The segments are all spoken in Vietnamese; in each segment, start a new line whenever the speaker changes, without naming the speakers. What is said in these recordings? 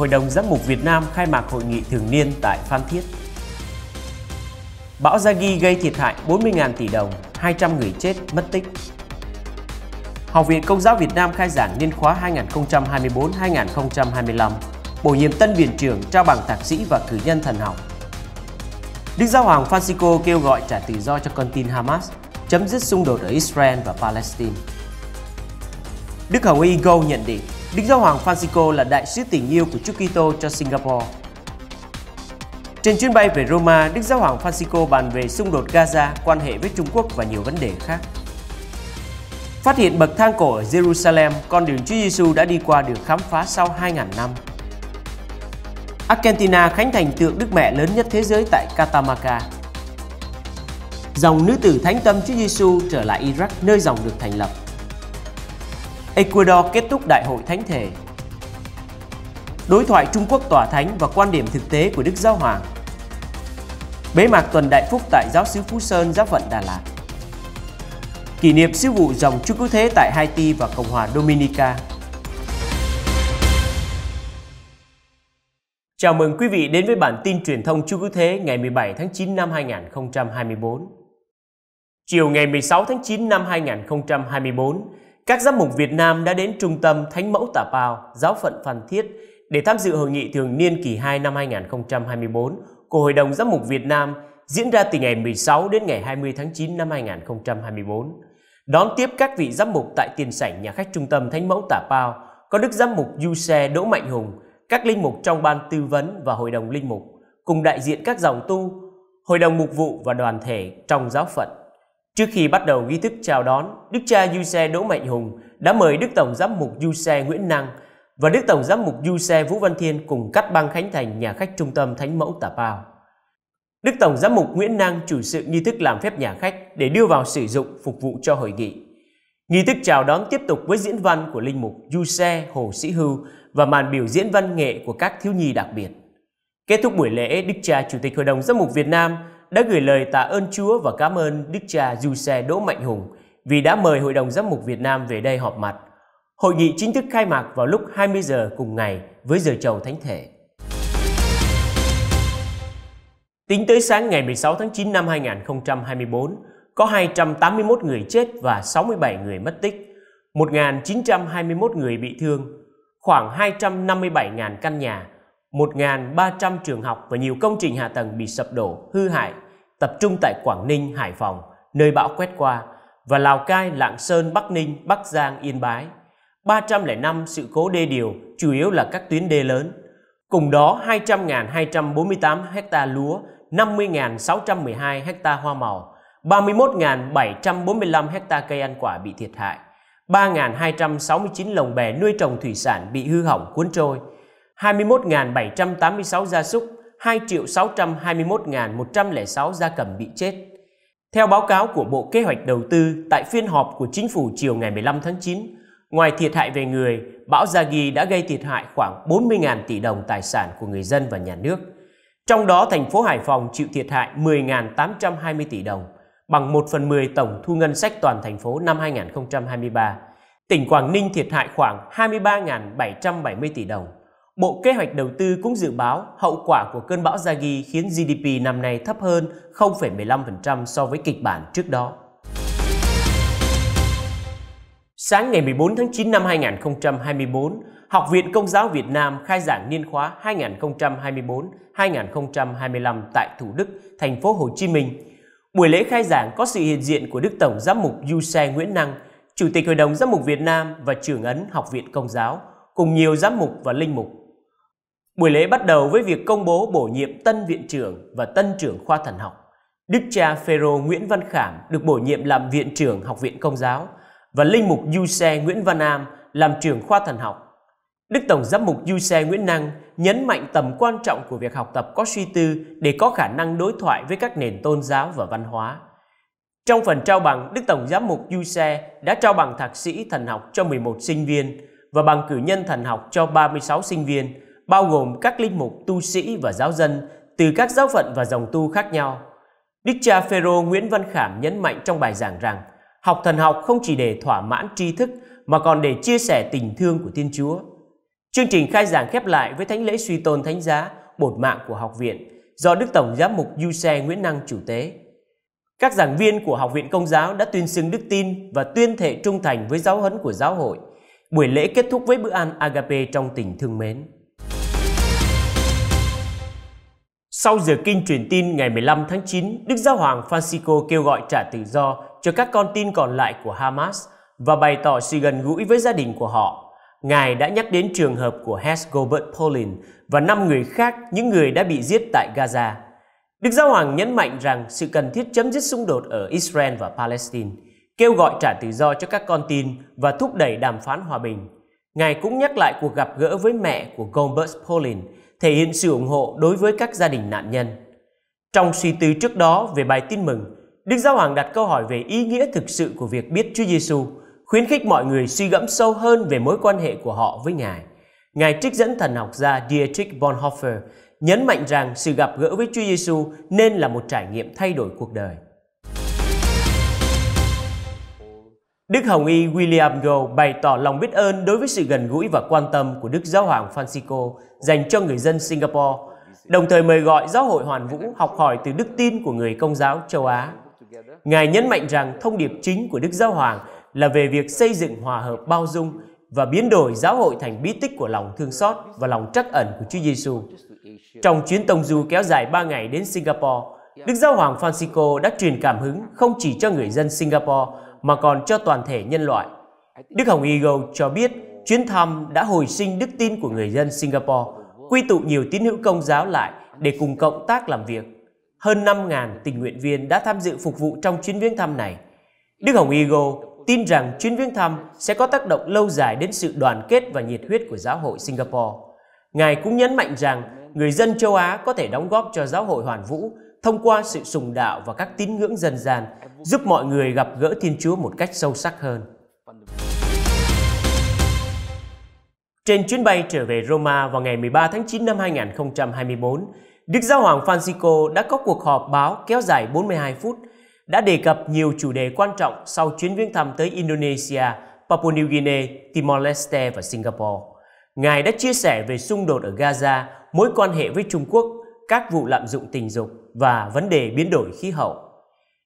Hội đồng Giám mục Việt Nam khai mạc hội nghị thường niên tại Phan Thiết. Bão Yagi gây thiệt hại 40.000 tỷ đồng, 200 người chết, mất tích. Học viện Công giáo Việt Nam khai giảng niên khóa 2024-2025, bổ nhiệm tân viện trưởng trao bằng thạc sĩ và cử nhân thần học. Đức Giáo hoàng Francisco kêu gọi trả tự do cho con tin Hamas, chấm dứt xung đột ở Israel và Palestine. Đức Hồng Y Go nhận định Đức Giáo Hoàng Francisco là đại sứ tình yêu của Chúa Kitô cho Singapore. Trên chuyến bay về Roma, Đức Giáo Hoàng Francisco bàn về xung đột Gaza, quan hệ với Trung Quốc và nhiều vấn đề khác. Phát hiện bậc thang cổ ở Jerusalem, con đường Chúa Giêsu đã đi qua được khám phá sau 2.000 năm. Argentina khánh thành tượng Đức Mẹ lớn nhất thế giới tại Catamaca. Dòng nữ tử thánh tâm Chúa Giêsu trở lại Iraq nơi dòng được thành lập. Ecuador kết thúc Đại hội Thánh thể. Đối thoại Trung Quốc Tòa Thánh và quan điểm thực tế của Đức Giáo Hoàng Bế mạc tuần đại phúc tại giáo sứ Phú Sơn, giáo phận Đà Lạt Kỷ niệm sứ vụ dòng Chúa Cứu Thế tại Haiti và Cộng hòa Dominica Chào mừng quý vị đến với bản tin truyền thông Chúa Cứu Thế ngày 17 tháng 9 năm 2024. Chiều ngày 16 tháng 9 năm 2024, các giám mục Việt Nam đã đến Trung tâm Thánh Mẫu Tà Pao, Giáo phận Phan Thiết để tham dự hội nghị thường niên kỳ 2 năm 2024 của Hội đồng Giám mục Việt Nam diễn ra từ ngày 16 đến ngày 20 tháng 9 năm 2024. Đón tiếp các vị giám mục tại tiền sảnh nhà khách trung tâm Thánh Mẫu Tả Pao có Đức Giám mục Du Xe Đỗ Mạnh Hùng, các linh mục trong ban tư vấn và hội đồng linh mục, cùng đại diện các dòng tu, hội đồng mục vụ và đoàn thể trong giáo phận. Trước khi bắt đầu nghi thức chào đón, Đức cha Du Xe Đỗ Mạnh Hùng đã mời Đức Tổng giám mục Du Xe Nguyễn Năng và Đức Tổng giám mục Du Xe Vũ Văn Thiên cùng cắt băng khánh thành nhà khách trung tâm Thánh Mẫu Tà Pao. Đức Tổng giám mục Nguyễn Năng chủ sự nghi thức làm phép nhà khách để đưa vào sử dụng phục vụ cho hội nghị. Nghi thức chào đón tiếp tục với diễn văn của linh mục Du Xe Hồ Sĩ Hưu và màn biểu diễn văn nghệ của các thiếu nhi đặc biệt. Kết thúc buổi lễ, Đức cha Chủ tịch Hội đồng Giám mục Việt Nam đã gửi lời tạ ơn Chúa và cảm ơn Đức cha Du Xe Đỗ Mạnh Hùng vì đã mời Hội đồng Giám mục Việt Nam về đây họp mặt. Hội nghị chính thức khai mạc vào lúc 20 giờ cùng ngày với giờ chầu thánh thể. Tính tới sáng ngày 16 tháng 9 năm 2024, có 281 người chết và 67 người mất tích, 1.921 người bị thương, khoảng 257.000 căn nhà 1.300 trường học và nhiều công trình hạ tầng bị sập đổ, hư hại, tập trung tại Quảng Ninh, Hải Phòng, nơi bão quét qua, và Lào Cai, Lạng Sơn, Bắc Ninh, Bắc Giang, Yên Bái. 305 sự cố đê điều, chủ yếu là các tuyến đê lớn. Cùng đó 200.248 ha lúa, 50.612 ha hoa màu, 31.745 ha cây ăn quả bị thiệt hại, 3.269 lồng bè nuôi trồng thủy sản bị hư hỏng cuốn trôi, 21.786 gia súc, 2.621.106 gia cầm bị chết. Theo báo cáo của Bộ Kế hoạch Đầu tư tại phiên họp của chính phủ chiều ngày 15 tháng 9, ngoài thiệt hại về người, bão Zagi đã gây thiệt hại khoảng 40.000 tỷ đồng tài sản của người dân và nhà nước. Trong đó, thành phố Hải Phòng chịu thiệt hại 10.820 tỷ đồng, bằng 1 phần 10 tổng thu ngân sách toàn thành phố năm 2023. Tỉnh Quảng Ninh thiệt hại khoảng 23.770 tỷ đồng, Bộ Kế hoạch Đầu tư cũng dự báo hậu quả của cơn bão Yagi khiến GDP năm nay thấp hơn 0,15% so với kịch bản trước đó. Sáng ngày 14 tháng 9 năm 2024, Học viện Công giáo Việt Nam khai giảng niên khóa 2024-2025 tại Thủ Đức, thành phố Hồ Chí Minh. Buổi lễ khai giảng có sự hiện diện của Đức Tổng Giám mục Du Xe Nguyễn Năng, Chủ tịch Hội đồng Giám mục Việt Nam và trưởng ấn Học viện Công giáo, cùng nhiều giám mục và linh mục Buổi lễ bắt đầu với việc công bố bổ nhiệm tân viện trưởng và tân trưởng khoa thần học. Đức cha Phêrô Nguyễn Văn Khảm được bổ nhiệm làm viện trưởng Học viện Công giáo và linh mục Du Xe Nguyễn Văn Am làm trưởng khoa thần học. Đức Tổng giám mục Du Xe Nguyễn Năng nhấn mạnh tầm quan trọng của việc học tập có suy tư để có khả năng đối thoại với các nền tôn giáo và văn hóa. Trong phần trao bằng, Đức Tổng giám mục Du Xe đã trao bằng thạc sĩ thần học cho 11 sinh viên và bằng cử nhân thần học cho 36 sinh viên – bao gồm các linh mục, tu sĩ và giáo dân từ các giáo phận và dòng tu khác nhau. Đức cha Phêrô Nguyễn Văn Khảm nhấn mạnh trong bài giảng rằng học thần học không chỉ để thỏa mãn tri thức mà còn để chia sẻ tình thương của Thiên Chúa. Chương trình khai giảng khép lại với thánh lễ suy tôn thánh giá bột mạng của học viện do Đức Tổng Giám mục Du Xe Nguyễn Năng chủ tế. Các giảng viên của Học viện Công giáo đã tuyên xưng đức tin và tuyên thệ trung thành với giáo huấn của giáo hội. Buổi lễ kết thúc với bữa ăn Agape trong tình thương mến. Sau giờ kinh truyền tin ngày 15 tháng 9, Đức Giáo Hoàng Francisco kêu gọi trả tự do cho các con tin còn lại của Hamas và bày tỏ sự gần gũi với gia đình của họ. Ngài đã nhắc đến trường hợp của Hess Gobert Polin và 5 người khác, những người đã bị giết tại Gaza. Đức Giáo Hoàng nhấn mạnh rằng sự cần thiết chấm dứt xung đột ở Israel và Palestine, kêu gọi trả tự do cho các con tin và thúc đẩy đàm phán hòa bình. Ngài cũng nhắc lại cuộc gặp gỡ với mẹ của Gobert Polin thể hiện sự ủng hộ đối với các gia đình nạn nhân. Trong suy tư trước đó về bài tin mừng, Đức Giáo Hoàng đặt câu hỏi về ý nghĩa thực sự của việc biết Chúa Giêsu, khuyến khích mọi người suy gẫm sâu hơn về mối quan hệ của họ với Ngài. Ngài trích dẫn thần học gia Dietrich Bonhoeffer nhấn mạnh rằng sự gặp gỡ với Chúa Giêsu nên là một trải nghiệm thay đổi cuộc đời. Đức Hồng Y William Go bày tỏ lòng biết ơn đối với sự gần gũi và quan tâm của Đức Giáo hoàng Francisco dành cho người dân Singapore, đồng thời mời gọi Giáo hội Hoàn Vũ học hỏi từ đức tin của người công giáo châu Á. Ngài nhấn mạnh rằng thông điệp chính của Đức Giáo hoàng là về việc xây dựng hòa hợp bao dung và biến đổi giáo hội thành bí tích của lòng thương xót và lòng trắc ẩn của Chúa Giêsu. Trong chuyến tông du kéo dài 3 ngày đến Singapore, Đức Giáo hoàng Francisco đã truyền cảm hứng không chỉ cho người dân Singapore mà còn cho toàn thể nhân loại. Đức Hồng Y Eagle cho biết chuyến thăm đã hồi sinh đức tin của người dân Singapore, quy tụ nhiều tín hữu công giáo lại để cùng cộng tác làm việc. Hơn 5.000 tình nguyện viên đã tham dự phục vụ trong chuyến viếng thăm này. Đức Hồng Y Eagle tin rằng chuyến viếng thăm sẽ có tác động lâu dài đến sự đoàn kết và nhiệt huyết của giáo hội Singapore. Ngài cũng nhấn mạnh rằng người dân châu Á có thể đóng góp cho giáo hội hoàn vũ thông qua sự sùng đạo và các tín ngưỡng dân gian giúp mọi người gặp gỡ Thiên Chúa một cách sâu sắc hơn. Trên chuyến bay trở về Roma vào ngày 13 tháng 9 năm 2024, Đức Giáo Hoàng Francisco đã có cuộc họp báo kéo dài 42 phút, đã đề cập nhiều chủ đề quan trọng sau chuyến viếng thăm tới Indonesia, Papua New Guinea, Timor-Leste và Singapore. Ngài đã chia sẻ về xung đột ở Gaza, mối quan hệ với Trung Quốc, các vụ lạm dụng tình dục và vấn đề biến đổi khí hậu.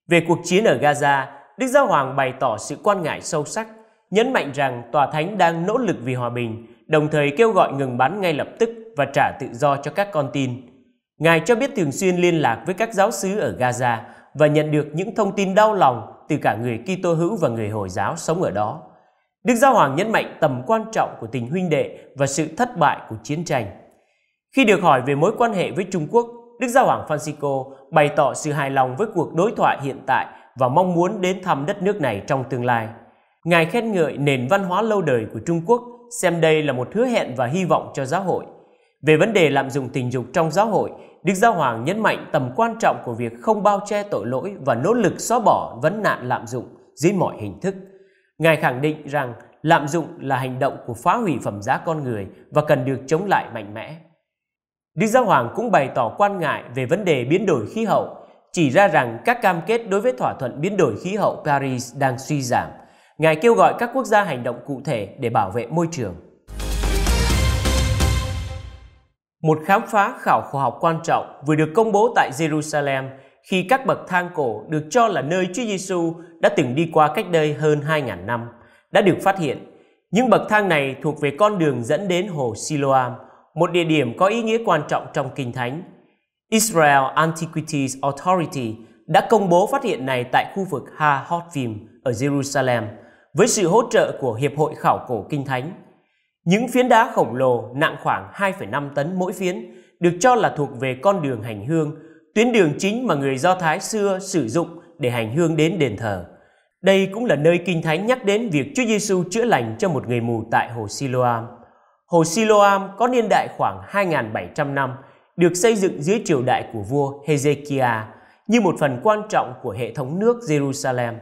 Về cuộc chiến ở Gaza, Đức Giáo Hoàng bày tỏ sự quan ngại sâu sắc, nhấn mạnh rằng Tòa Thánh đang nỗ lực vì hòa bình, đồng thời kêu gọi ngừng bắn ngay lập tức và trả tự do cho các con tin. Ngài cho biết thường xuyên liên lạc với các giáo sứ ở Gaza và nhận được những thông tin đau lòng từ cả người Kitô hữu và người Hồi giáo sống ở đó. Đức Giáo Hoàng nhấn mạnh tầm quan trọng của tình huynh đệ và sự thất bại của chiến tranh. Khi được hỏi về mối quan hệ với Trung Quốc, Đức Giáo Hoàng Francisco bày tỏ sự hài lòng với cuộc đối thoại hiện tại và mong muốn đến thăm đất nước này trong tương lai. Ngài khen ngợi nền văn hóa lâu đời của Trung Quốc, xem đây là một hứa hẹn và hy vọng cho giáo hội. Về vấn đề lạm dụng tình dục trong giáo hội, Đức Giáo Hoàng nhấn mạnh tầm quan trọng của việc không bao che tội lỗi và nỗ lực xóa bỏ vấn nạn lạm dụng dưới mọi hình thức. Ngài khẳng định rằng lạm dụng là hành động của phá hủy phẩm giá con người và cần được chống lại mạnh mẽ. Lý Giáo Hoàng cũng bày tỏ quan ngại về vấn đề biến đổi khí hậu, chỉ ra rằng các cam kết đối với thỏa thuận biến đổi khí hậu Paris đang suy giảm. Ngài kêu gọi các quốc gia hành động cụ thể để bảo vệ môi trường. Một khám phá khảo khoa học quan trọng vừa được công bố tại Jerusalem khi các bậc thang cổ được cho là nơi Chúa Giêsu đã từng đi qua cách đây hơn 2.000 năm, đã được phát hiện. Những bậc thang này thuộc về con đường dẫn đến hồ Siloam, một địa điểm có ý nghĩa quan trọng trong Kinh Thánh. Israel Antiquities Authority đã công bố phát hiện này tại khu vực Ha Hotvim ở Jerusalem với sự hỗ trợ của Hiệp hội Khảo cổ Kinh Thánh. Những phiến đá khổng lồ nặng khoảng 2,5 tấn mỗi phiến được cho là thuộc về con đường hành hương, tuyến đường chính mà người Do Thái xưa sử dụng để hành hương đến đền thờ. Đây cũng là nơi Kinh Thánh nhắc đến việc Chúa Giêsu chữa lành cho một người mù tại hồ Siloam. Hồ Siloam có niên đại khoảng 2.700 năm, được xây dựng dưới triều đại của vua Hezekiah như một phần quan trọng của hệ thống nước Jerusalem.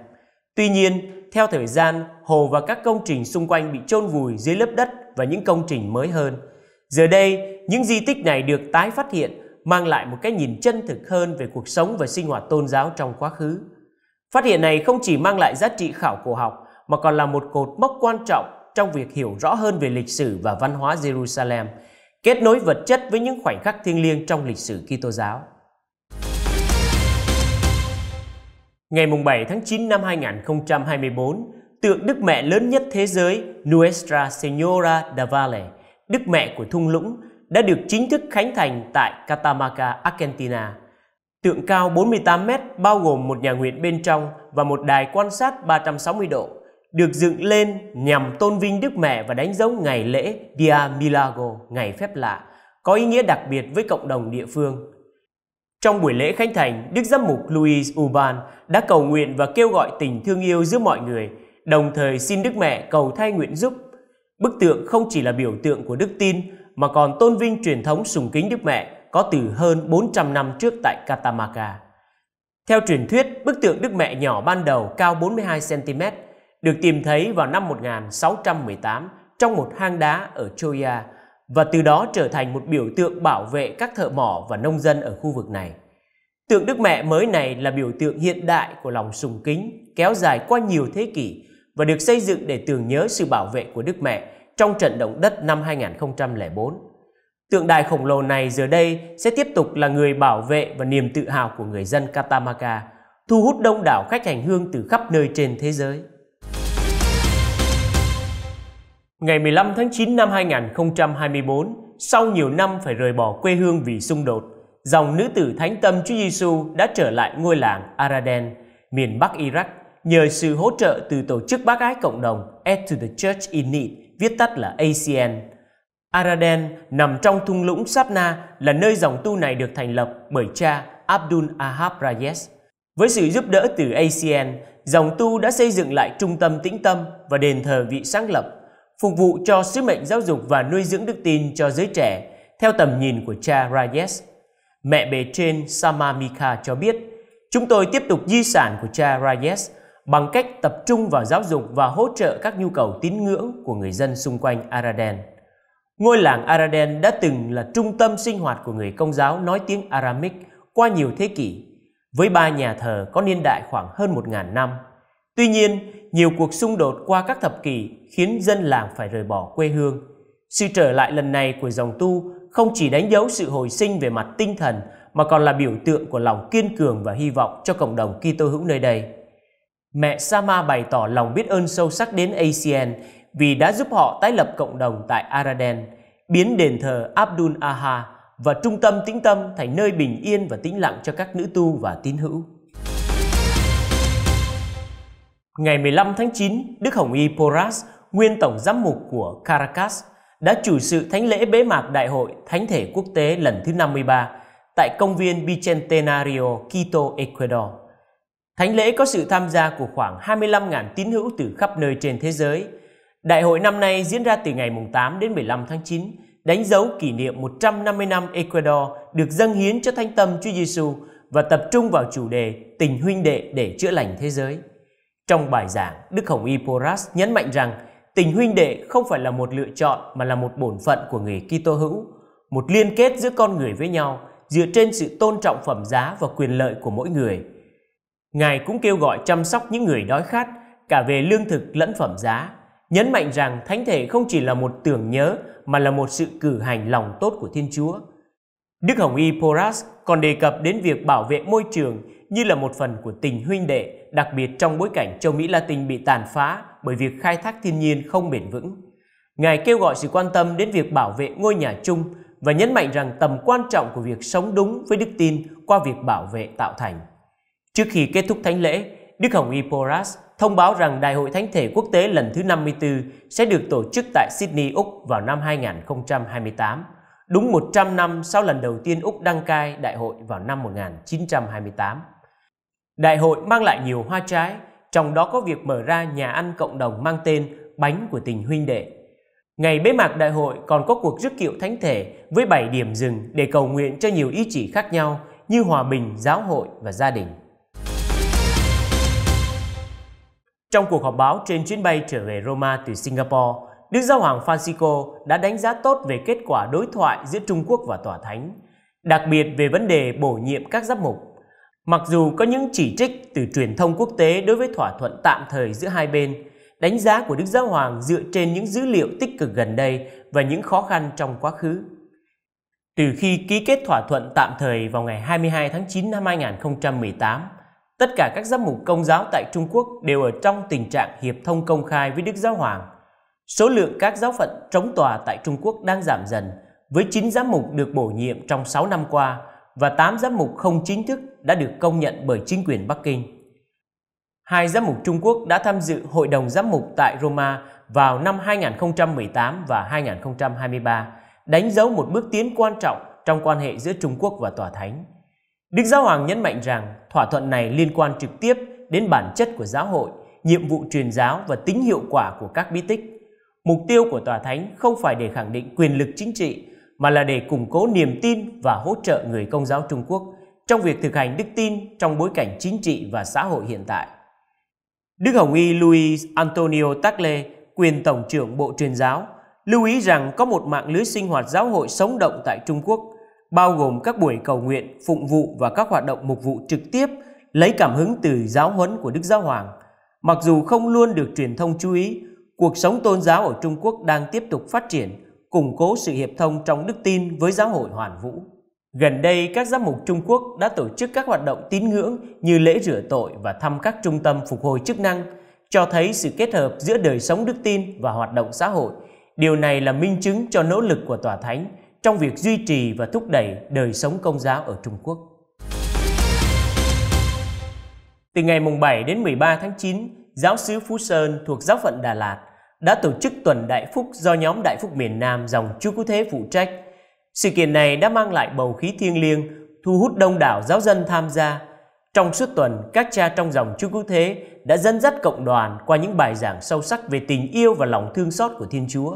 Tuy nhiên, theo thời gian, hồ và các công trình xung quanh bị chôn vùi dưới lớp đất và những công trình mới hơn. Giờ đây, những di tích này được tái phát hiện, mang lại một cái nhìn chân thực hơn về cuộc sống và sinh hoạt tôn giáo trong quá khứ. Phát hiện này không chỉ mang lại giá trị khảo cổ học mà còn là một cột mốc quan trọng trong việc hiểu rõ hơn về lịch sử và văn hóa Jerusalem, kết nối vật chất với những khoảnh khắc thiêng liêng trong lịch sử Kitô giáo. Ngày 7 tháng 9 năm 2024, tượng Đức Mẹ lớn nhất thế giới Nuestra Señora da Valle, Đức Mẹ của Thung Lũng, đã được chính thức khánh thành tại Catamarca Argentina. Tượng cao 48 mét bao gồm một nhà nguyện bên trong và một đài quan sát 360 độ được dựng lên nhằm tôn vinh Đức Mẹ và đánh dấu ngày lễ Dia Milagro, ngày phép lạ, có ý nghĩa đặc biệt với cộng đồng địa phương. Trong buổi lễ khánh thành, Đức Giám mục Luis Uban đã cầu nguyện và kêu gọi tình thương yêu giữa mọi người, đồng thời xin Đức Mẹ cầu thay nguyện giúp. Bức tượng không chỉ là biểu tượng của đức tin mà còn tôn vinh truyền thống sùng kính Đức Mẹ có từ hơn 400 năm trước tại Catamaca. Theo truyền thuyết, bức tượng Đức Mẹ nhỏ ban đầu cao 42cm, được tìm thấy vào năm 1618 trong một hang đá ở Troya và từ đó trở thành một biểu tượng bảo vệ các thợ mỏ và nông dân ở khu vực này. Tượng Đức Mẹ mới này là biểu tượng hiện đại của lòng sùng kính kéo dài qua nhiều thế kỷ và được xây dựng để tưởng nhớ sự bảo vệ của Đức Mẹ trong trận động đất năm 2004. Tượng đài khổng lồ này giờ đây sẽ tiếp tục là người bảo vệ và niềm tự hào của người dân Katamaka, thu hút đông đảo khách hành hương từ khắp nơi trên thế giới. Ngày 15 tháng 9 năm 2024, sau nhiều năm phải rời bỏ quê hương vì xung đột, dòng nữ tử thánh tâm Chúa Giêsu đã trở lại ngôi làng Araden, miền Bắc Iraq, nhờ sự hỗ trợ từ tổ chức bác ái cộng đồng Aid to the Church in Need, viết tắt là ACN. Araden nằm trong thung lũng Sapna là nơi dòng tu này được thành lập bởi cha Abdul Ahab Rayes. Với sự giúp đỡ từ ACN, dòng tu đã xây dựng lại trung tâm tĩnh tâm và đền thờ vị sáng lập phục vụ cho sứ mệnh giáo dục và nuôi dưỡng đức tin cho giới trẻ theo tầm nhìn của cha Reyes. Mẹ bề trên Samamika cho biết, chúng tôi tiếp tục di sản của cha Reyes bằng cách tập trung vào giáo dục và hỗ trợ các nhu cầu tín ngưỡng của người dân xung quanh Araden. Ngôi làng Araden đã từng là trung tâm sinh hoạt của người công giáo nói tiếng Aramic qua nhiều thế kỷ, với ba nhà thờ có niên đại khoảng hơn 1.000 năm. Tuy nhiên, nhiều cuộc xung đột qua các thập kỷ khiến dân làng phải rời bỏ quê hương. Sự trở lại lần này của dòng tu không chỉ đánh dấu sự hồi sinh về mặt tinh thần mà còn là biểu tượng của lòng kiên cường và hy vọng cho cộng đồng Kitô hữu nơi đây. Mẹ Sama bày tỏ lòng biết ơn sâu sắc đến ACN vì đã giúp họ tái lập cộng đồng tại Araden, biến đền thờ Abdul Aha và trung tâm tĩnh tâm thành nơi bình yên và tĩnh lặng cho các nữ tu và tín hữu. Ngày 15 tháng 9, Đức Hồng Y Porras, nguyên tổng giám mục của Caracas, đã chủ sự thánh lễ bế mạc Đại hội Thánh thể quốc tế lần thứ 53 tại công viên Bicentenario, Quito, Ecuador. Thánh lễ có sự tham gia của khoảng 25.000 tín hữu từ khắp nơi trên thế giới. Đại hội năm nay diễn ra từ ngày 8 đến 15 tháng 9, đánh dấu kỷ niệm 150 năm Ecuador được dâng hiến cho thanh tâm Chúa Giêsu và tập trung vào chủ đề tình huynh đệ để chữa lành thế giới. Trong bài giảng, Đức Hồng Y Poras nhấn mạnh rằng tình huynh đệ không phải là một lựa chọn mà là một bổn phận của người Kitô hữu, một liên kết giữa con người với nhau dựa trên sự tôn trọng phẩm giá và quyền lợi của mỗi người. Ngài cũng kêu gọi chăm sóc những người đói khát cả về lương thực lẫn phẩm giá, nhấn mạnh rằng thánh thể không chỉ là một tưởng nhớ mà là một sự cử hành lòng tốt của Thiên Chúa – Đức Hồng Y Poras còn đề cập đến việc bảo vệ môi trường như là một phần của tình huynh đệ, đặc biệt trong bối cảnh châu Mỹ Latin bị tàn phá bởi việc khai thác thiên nhiên không bền vững. Ngài kêu gọi sự quan tâm đến việc bảo vệ ngôi nhà chung và nhấn mạnh rằng tầm quan trọng của việc sống đúng với đức tin qua việc bảo vệ tạo thành. Trước khi kết thúc thánh lễ, Đức Hồng Y Poras thông báo rằng Đại hội Thánh thể quốc tế lần thứ 54 sẽ được tổ chức tại Sydney, Úc vào năm 2028 đúng 100 năm sau lần đầu tiên Úc đăng cai đại hội vào năm 1928. Đại hội mang lại nhiều hoa trái, trong đó có việc mở ra nhà ăn cộng đồng mang tên Bánh của tình huynh đệ. Ngày bế mạc đại hội còn có cuộc rước kiệu thánh thể với 7 điểm dừng để cầu nguyện cho nhiều ý chỉ khác nhau như hòa bình, giáo hội và gia đình. Trong cuộc họp báo trên chuyến bay trở về Roma từ Singapore, Đức Giáo hoàng Francisco đã đánh giá tốt về kết quả đối thoại giữa Trung Quốc và Tòa Thánh, đặc biệt về vấn đề bổ nhiệm các giám mục. Mặc dù có những chỉ trích từ truyền thông quốc tế đối với thỏa thuận tạm thời giữa hai bên, đánh giá của Đức Giáo Hoàng dựa trên những dữ liệu tích cực gần đây và những khó khăn trong quá khứ. Từ khi ký kết thỏa thuận tạm thời vào ngày 22 tháng 9 năm 2018, tất cả các giám mục công giáo tại Trung Quốc đều ở trong tình trạng hiệp thông công khai với Đức Giáo Hoàng Số lượng các giáo phận chống tòa tại Trung Quốc đang giảm dần, với 9 giám mục được bổ nhiệm trong 6 năm qua và 8 giám mục không chính thức đã được công nhận bởi chính quyền Bắc Kinh. Hai giám mục Trung Quốc đã tham dự Hội đồng Giám mục tại Roma vào năm 2018 và 2023, đánh dấu một bước tiến quan trọng trong quan hệ giữa Trung Quốc và Tòa Thánh. Đức Giáo Hoàng nhấn mạnh rằng thỏa thuận này liên quan trực tiếp đến bản chất của giáo hội, nhiệm vụ truyền giáo và tính hiệu quả của các bí tích. Mục tiêu của Tòa Thánh không phải để khẳng định quyền lực chính trị, mà là để củng cố niềm tin và hỗ trợ người công giáo Trung Quốc trong việc thực hành đức tin trong bối cảnh chính trị và xã hội hiện tại. Đức Hồng Y Luis Antonio Tagle, quyền Tổng trưởng Bộ Truyền giáo, lưu ý rằng có một mạng lưới sinh hoạt giáo hội sống động tại Trung Quốc, bao gồm các buổi cầu nguyện, phụng vụ và các hoạt động mục vụ trực tiếp lấy cảm hứng từ giáo huấn của Đức Giáo Hoàng. Mặc dù không luôn được truyền thông chú ý, cuộc sống tôn giáo ở Trung Quốc đang tiếp tục phát triển, củng cố sự hiệp thông trong đức tin với giáo hội hoàn vũ. Gần đây, các giám mục Trung Quốc đã tổ chức các hoạt động tín ngưỡng như lễ rửa tội và thăm các trung tâm phục hồi chức năng, cho thấy sự kết hợp giữa đời sống đức tin và hoạt động xã hội. Điều này là minh chứng cho nỗ lực của Tòa Thánh trong việc duy trì và thúc đẩy đời sống công giáo ở Trung Quốc. Từ ngày 7 đến 13 tháng 9, giáo sứ Phú Sơn thuộc giáo phận Đà Lạt đã tổ chức tuần Đại Phúc do nhóm Đại Phúc miền Nam dòng Chu Cú Thế phụ trách. Sự kiện này đã mang lại bầu khí thiêng liêng, thu hút đông đảo giáo dân tham gia. Trong suốt tuần, các cha trong dòng Chu Cú Thế đã dẫn dắt cộng đoàn qua những bài giảng sâu sắc về tình yêu và lòng thương xót của Thiên Chúa,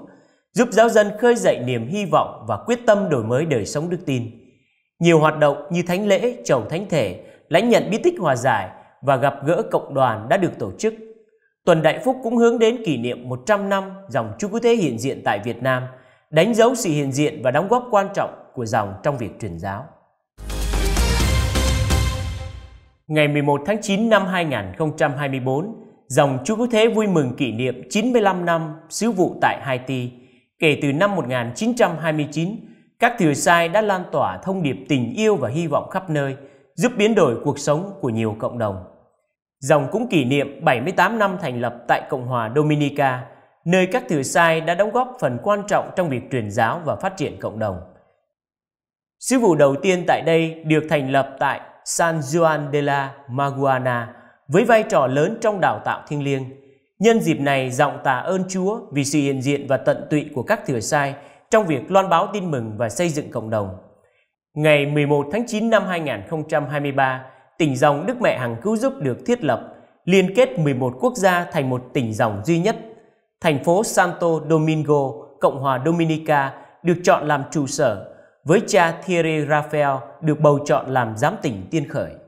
giúp giáo dân khơi dậy niềm hy vọng và quyết tâm đổi mới đời sống đức tin. Nhiều hoạt động như thánh lễ, chầu thánh thể, lãnh nhận bí tích hòa giải và gặp gỡ cộng đoàn đã được tổ chức Tuần Đại Phúc cũng hướng đến kỷ niệm 100 năm dòng Trung Quốc Tế hiện diện tại Việt Nam, đánh dấu sự hiện diện và đóng góp quan trọng của dòng trong việc truyền giáo. Ngày 11 tháng 9 năm 2024, dòng Chúa Cứu Thế vui mừng kỷ niệm 95 năm sứ vụ tại Haiti. Kể từ năm 1929, các thừa sai đã lan tỏa thông điệp tình yêu và hy vọng khắp nơi, giúp biến đổi cuộc sống của nhiều cộng đồng. Dòng cũng kỷ niệm 78 năm thành lập tại Cộng hòa Dominica, nơi các Thừa sai đã đóng góp phần quan trọng trong việc truyền giáo và phát triển cộng đồng. Sứ vụ đầu tiên tại đây được thành lập tại San Juan de la Maguana với vai trò lớn trong đào tạo thiêng liêng. Nhân dịp này, giọng tạ ơn Chúa vì sự hiện diện và tận tụy của các thừa sai trong việc loan báo tin mừng và xây dựng cộng đồng. Ngày 11 tháng 9 năm 2023, tỉnh dòng Đức Mẹ Hằng Cứu Giúp được thiết lập, liên kết 11 quốc gia thành một tỉnh dòng duy nhất. Thành phố Santo Domingo, Cộng hòa Dominica được chọn làm trụ sở, với cha Thierry Raphael được bầu chọn làm giám tỉnh tiên khởi.